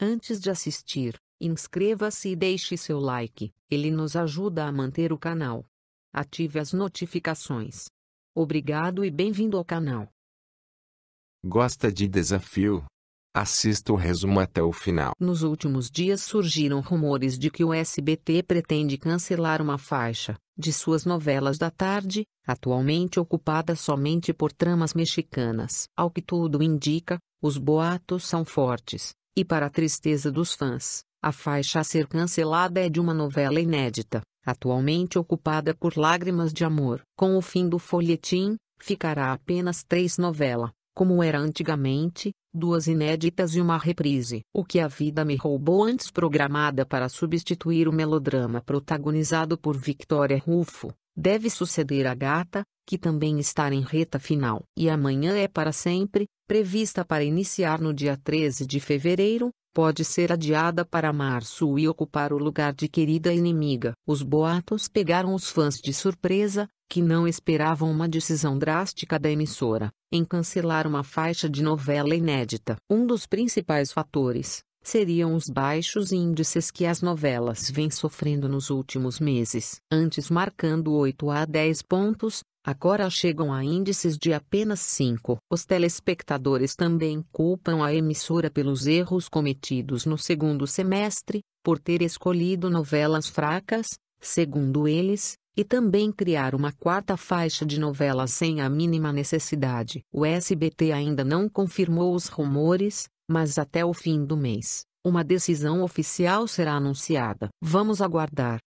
Antes de assistir, inscreva-se e deixe seu like, ele nos ajuda a manter o canal. Ative as notificações. Obrigado e bem-vindo ao canal. Gosta de desafio? Assista o resumo até o final. Nos últimos dias surgiram rumores de que o SBT pretende cancelar uma faixa de suas novelas da tarde, atualmente ocupada somente por tramas mexicanas. Ao que tudo indica, os boatos são fortes e para a tristeza dos fãs, a faixa a ser cancelada é de uma novela inédita, atualmente ocupada por Lágrimas de Amor. Com o fim do folhetim, ficará apenas três novelas, como era antigamente, duas inéditas e uma reprise. O que a vida me roubou antes programada para substituir o melodrama protagonizado por Victoria Rufo, deve suceder a gata, que também está em reta final. E amanhã é para sempre, prevista para iniciar no dia 13 de fevereiro, pode ser adiada para março e ocupar o lugar de querida inimiga. Os boatos pegaram os fãs de surpresa, que não esperavam uma decisão drástica da emissora em cancelar uma faixa de novela inédita. Um dos principais fatores seriam os baixos índices que as novelas vêm sofrendo nos últimos meses. Antes marcando 8 a 10 pontos, agora chegam a índices de apenas 5. Os telespectadores também culpam a emissora pelos erros cometidos no segundo semestre, por ter escolhido novelas fracas, segundo eles, e também criar uma quarta faixa de novelas sem a mínima necessidade. O SBT ainda não confirmou os rumores, mas até o fim do mês, uma decisão oficial será anunciada. Vamos aguardar.